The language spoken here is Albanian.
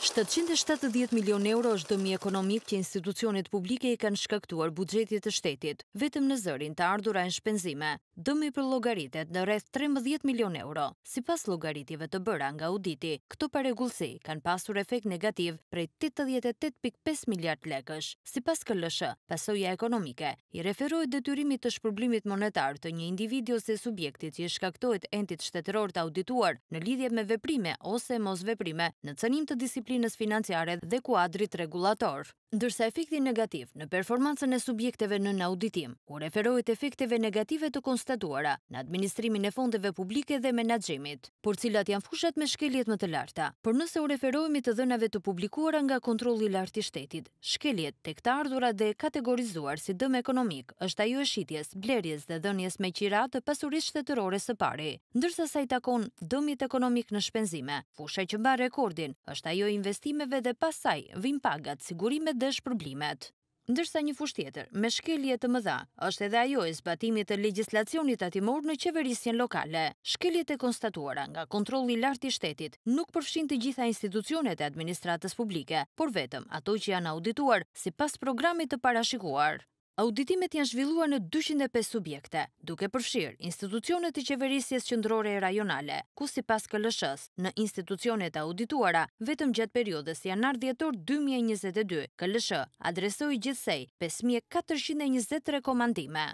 770 milion euro është dëmi ekonomik që institucionit publike i kanë shkaktuar bugjetit të shtetit, vetëm në zërin të ardura në shpenzime. Dëmi për logaritet në rreth 13 milion euro, si pas logaritive të bëra nga auditi, këto paregullësi kanë pasur efekt negativ prej 88.5 miljard lekësh, si pas këllëshë, pasoja ekonomike, i referojt detyrimit të shpërblimit monetar të një individu se subjektit që i shkaktojt entit shtetëror të audituar në lidhje me veprime ose mos veprime në cënim të disiplinit disiplinës financiare dhe kuadrit regulator. Ndërsa efekti negativ në performancën e subjekteve në në auditim, u referohet efekteve negative të konstatuara në administrimin e fondeve publike dhe menagjimit, por cilat janë fushat me shkeljet më të larta. Por nëse u referohemi të dhënave të publikuara nga kontroli lartë i shtetit, shkeljet tek të ardura dhe kategorizuar si dëm ekonomik është ajo e shitjes, blerjes dhe dhënjes me qira të pasurisht shtetërore së pari. Ndërsa sa i takon dëmit ekonomik në shpenzime, fusha që mba rekordin është ajo i investimeve dhe pasaj vim pagat sigurimet dhe shpërblimet. Ndërsa një fush tjetër, me shkelje të mëdha, është edhe ajo e zbatimit të legislacionit atimor në qeverisjen lokale. Shkelje të konstatuara nga kontroli lartë i shtetit nuk përfshin të gjitha institucionet e administratës publike, por vetëm ato që janë audituar si pas programit të parashikuar. Auditimet janë zhvilluar në 205 subjekte, duke përfshirë institucionet e qeverisjes qëndrore e rajonale, ku si pas këllëshës në institucionet audituara, vetëm gjatë periodës janar djetor 2022, këllëshë adresoj gjithsej 5.420 rekomandime.